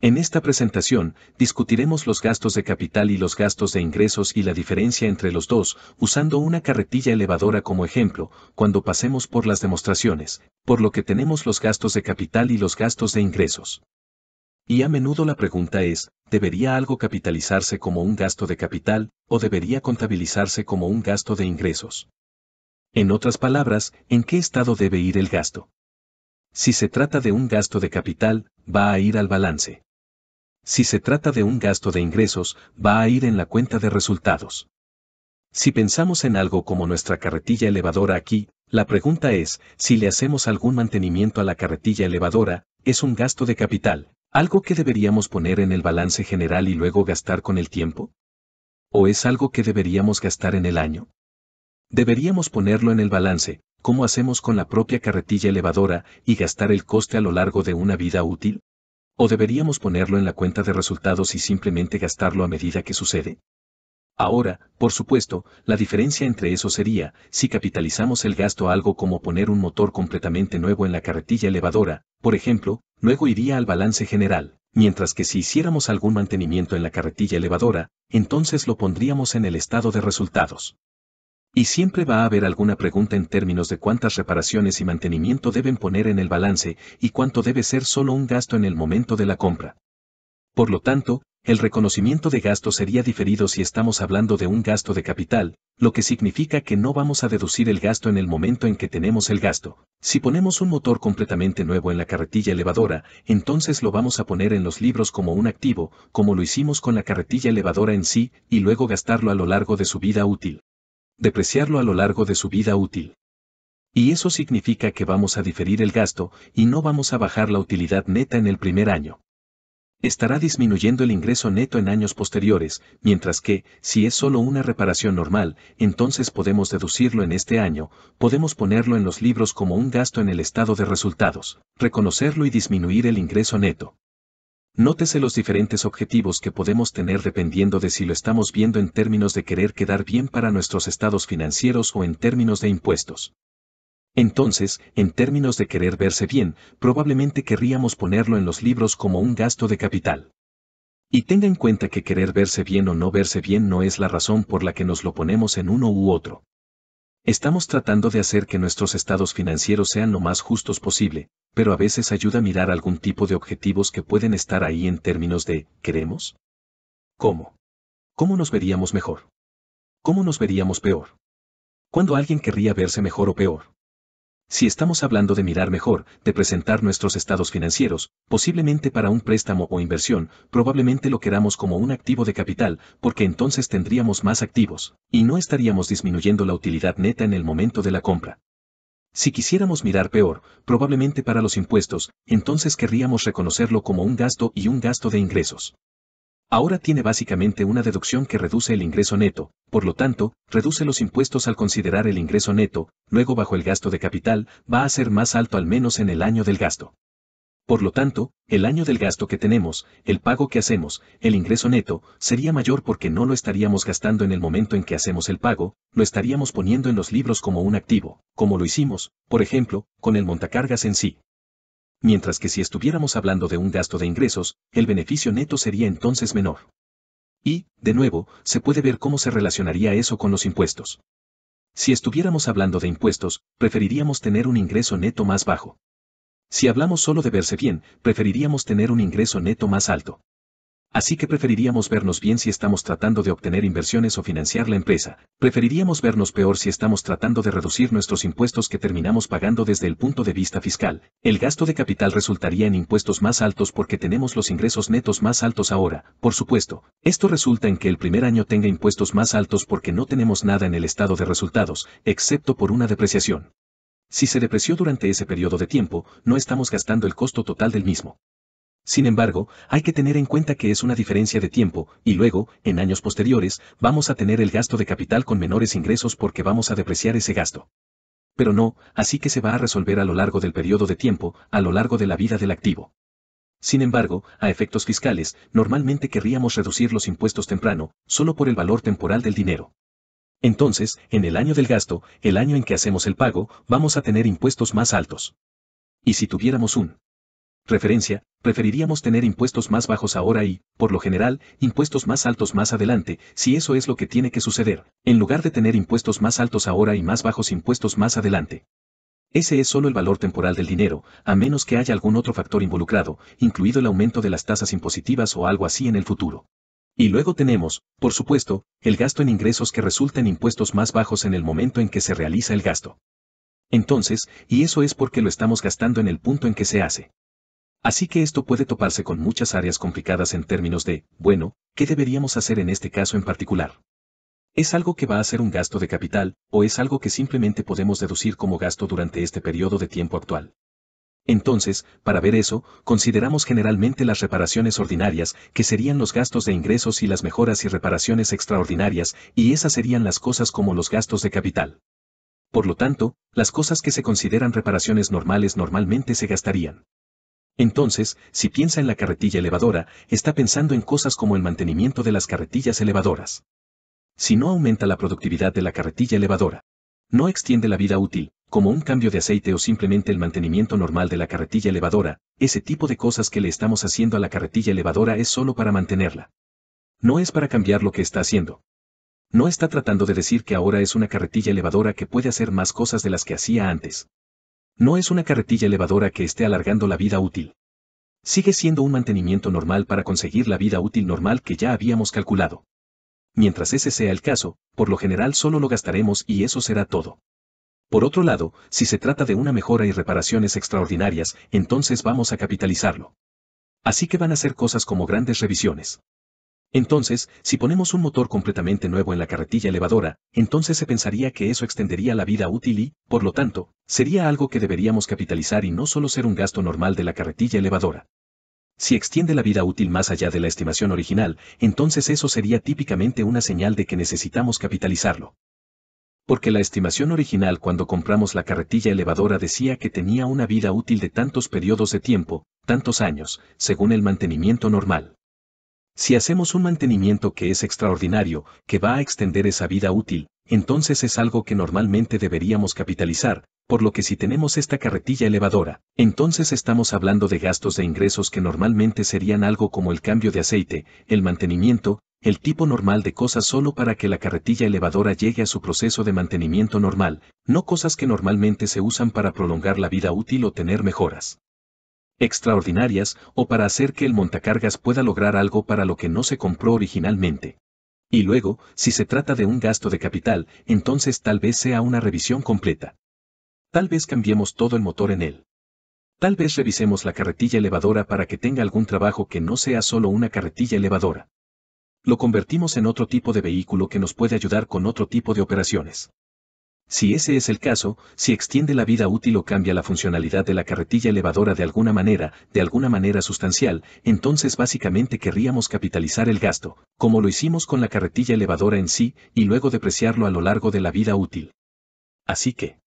En esta presentación, discutiremos los gastos de capital y los gastos de ingresos y la diferencia entre los dos, usando una carretilla elevadora como ejemplo, cuando pasemos por las demostraciones, por lo que tenemos los gastos de capital y los gastos de ingresos. Y a menudo la pregunta es, ¿debería algo capitalizarse como un gasto de capital, o debería contabilizarse como un gasto de ingresos? En otras palabras, ¿en qué estado debe ir el gasto? Si se trata de un gasto de capital, va a ir al balance. Si se trata de un gasto de ingresos, va a ir en la cuenta de resultados. Si pensamos en algo como nuestra carretilla elevadora aquí, la pregunta es, si le hacemos algún mantenimiento a la carretilla elevadora, es un gasto de capital, algo que deberíamos poner en el balance general y luego gastar con el tiempo? ¿O es algo que deberíamos gastar en el año? Deberíamos ponerlo en el balance, como hacemos con la propia carretilla elevadora, y gastar el coste a lo largo de una vida útil? ¿O deberíamos ponerlo en la cuenta de resultados y simplemente gastarlo a medida que sucede? Ahora, por supuesto, la diferencia entre eso sería, si capitalizamos el gasto algo como poner un motor completamente nuevo en la carretilla elevadora, por ejemplo, luego iría al balance general, mientras que si hiciéramos algún mantenimiento en la carretilla elevadora, entonces lo pondríamos en el estado de resultados. Y siempre va a haber alguna pregunta en términos de cuántas reparaciones y mantenimiento deben poner en el balance y cuánto debe ser solo un gasto en el momento de la compra. Por lo tanto, el reconocimiento de gasto sería diferido si estamos hablando de un gasto de capital, lo que significa que no vamos a deducir el gasto en el momento en que tenemos el gasto. Si ponemos un motor completamente nuevo en la carretilla elevadora, entonces lo vamos a poner en los libros como un activo, como lo hicimos con la carretilla elevadora en sí, y luego gastarlo a lo largo de su vida útil depreciarlo a lo largo de su vida útil. Y eso significa que vamos a diferir el gasto y no vamos a bajar la utilidad neta en el primer año. Estará disminuyendo el ingreso neto en años posteriores, mientras que, si es solo una reparación normal, entonces podemos deducirlo en este año, podemos ponerlo en los libros como un gasto en el estado de resultados, reconocerlo y disminuir el ingreso neto. Nótese los diferentes objetivos que podemos tener dependiendo de si lo estamos viendo en términos de querer quedar bien para nuestros estados financieros o en términos de impuestos. Entonces, en términos de querer verse bien, probablemente querríamos ponerlo en los libros como un gasto de capital. Y tenga en cuenta que querer verse bien o no verse bien no es la razón por la que nos lo ponemos en uno u otro. Estamos tratando de hacer que nuestros estados financieros sean lo más justos posible, pero a veces ayuda a mirar algún tipo de objetivos que pueden estar ahí en términos de ¿queremos? ¿Cómo? ¿Cómo nos veríamos mejor? ¿Cómo nos veríamos peor? ¿Cuándo alguien querría verse mejor o peor? Si estamos hablando de mirar mejor, de presentar nuestros estados financieros, posiblemente para un préstamo o inversión, probablemente lo queramos como un activo de capital, porque entonces tendríamos más activos, y no estaríamos disminuyendo la utilidad neta en el momento de la compra. Si quisiéramos mirar peor, probablemente para los impuestos, entonces querríamos reconocerlo como un gasto y un gasto de ingresos. Ahora tiene básicamente una deducción que reduce el ingreso neto, por lo tanto, reduce los impuestos al considerar el ingreso neto, luego bajo el gasto de capital, va a ser más alto al menos en el año del gasto. Por lo tanto, el año del gasto que tenemos, el pago que hacemos, el ingreso neto, sería mayor porque no lo estaríamos gastando en el momento en que hacemos el pago, lo estaríamos poniendo en los libros como un activo, como lo hicimos, por ejemplo, con el montacargas en sí mientras que si estuviéramos hablando de un gasto de ingresos, el beneficio neto sería entonces menor. Y, de nuevo, se puede ver cómo se relacionaría eso con los impuestos. Si estuviéramos hablando de impuestos, preferiríamos tener un ingreso neto más bajo. Si hablamos solo de verse bien, preferiríamos tener un ingreso neto más alto. Así que preferiríamos vernos bien si estamos tratando de obtener inversiones o financiar la empresa, preferiríamos vernos peor si estamos tratando de reducir nuestros impuestos que terminamos pagando desde el punto de vista fiscal. El gasto de capital resultaría en impuestos más altos porque tenemos los ingresos netos más altos ahora, por supuesto. Esto resulta en que el primer año tenga impuestos más altos porque no tenemos nada en el estado de resultados, excepto por una depreciación. Si se depreció durante ese periodo de tiempo, no estamos gastando el costo total del mismo. Sin embargo, hay que tener en cuenta que es una diferencia de tiempo, y luego, en años posteriores, vamos a tener el gasto de capital con menores ingresos porque vamos a depreciar ese gasto. Pero no, así que se va a resolver a lo largo del periodo de tiempo, a lo largo de la vida del activo. Sin embargo, a efectos fiscales, normalmente querríamos reducir los impuestos temprano, solo por el valor temporal del dinero. Entonces, en el año del gasto, el año en que hacemos el pago, vamos a tener impuestos más altos. Y si tuviéramos un referencia, preferiríamos tener impuestos más bajos ahora y, por lo general, impuestos más altos más adelante, si eso es lo que tiene que suceder, en lugar de tener impuestos más altos ahora y más bajos impuestos más adelante. Ese es solo el valor temporal del dinero, a menos que haya algún otro factor involucrado, incluido el aumento de las tasas impositivas o algo así en el futuro. Y luego tenemos, por supuesto, el gasto en ingresos que resulta en impuestos más bajos en el momento en que se realiza el gasto. Entonces, y eso es porque lo estamos gastando en el punto en que se hace. Así que esto puede toparse con muchas áreas complicadas en términos de, bueno, ¿qué deberíamos hacer en este caso en particular? ¿Es algo que va a ser un gasto de capital, o es algo que simplemente podemos deducir como gasto durante este periodo de tiempo actual? Entonces, para ver eso, consideramos generalmente las reparaciones ordinarias, que serían los gastos de ingresos y las mejoras y reparaciones extraordinarias, y esas serían las cosas como los gastos de capital. Por lo tanto, las cosas que se consideran reparaciones normales normalmente se gastarían. Entonces, si piensa en la carretilla elevadora, está pensando en cosas como el mantenimiento de las carretillas elevadoras. Si no aumenta la productividad de la carretilla elevadora, no extiende la vida útil, como un cambio de aceite o simplemente el mantenimiento normal de la carretilla elevadora, ese tipo de cosas que le estamos haciendo a la carretilla elevadora es solo para mantenerla. No es para cambiar lo que está haciendo. No está tratando de decir que ahora es una carretilla elevadora que puede hacer más cosas de las que hacía antes. No es una carretilla elevadora que esté alargando la vida útil. Sigue siendo un mantenimiento normal para conseguir la vida útil normal que ya habíamos calculado. Mientras ese sea el caso, por lo general solo lo gastaremos y eso será todo. Por otro lado, si se trata de una mejora y reparaciones extraordinarias, entonces vamos a capitalizarlo. Así que van a ser cosas como grandes revisiones. Entonces, si ponemos un motor completamente nuevo en la carretilla elevadora, entonces se pensaría que eso extendería la vida útil y, por lo tanto, sería algo que deberíamos capitalizar y no solo ser un gasto normal de la carretilla elevadora. Si extiende la vida útil más allá de la estimación original, entonces eso sería típicamente una señal de que necesitamos capitalizarlo. Porque la estimación original cuando compramos la carretilla elevadora decía que tenía una vida útil de tantos periodos de tiempo, tantos años, según el mantenimiento normal. Si hacemos un mantenimiento que es extraordinario, que va a extender esa vida útil, entonces es algo que normalmente deberíamos capitalizar, por lo que si tenemos esta carretilla elevadora, entonces estamos hablando de gastos de ingresos que normalmente serían algo como el cambio de aceite, el mantenimiento, el tipo normal de cosas solo para que la carretilla elevadora llegue a su proceso de mantenimiento normal, no cosas que normalmente se usan para prolongar la vida útil o tener mejoras extraordinarias o para hacer que el montacargas pueda lograr algo para lo que no se compró originalmente. Y luego, si se trata de un gasto de capital, entonces tal vez sea una revisión completa. Tal vez cambiemos todo el motor en él. Tal vez revisemos la carretilla elevadora para que tenga algún trabajo que no sea solo una carretilla elevadora. Lo convertimos en otro tipo de vehículo que nos puede ayudar con otro tipo de operaciones. Si ese es el caso, si extiende la vida útil o cambia la funcionalidad de la carretilla elevadora de alguna manera, de alguna manera sustancial, entonces básicamente querríamos capitalizar el gasto, como lo hicimos con la carretilla elevadora en sí, y luego depreciarlo a lo largo de la vida útil. Así que,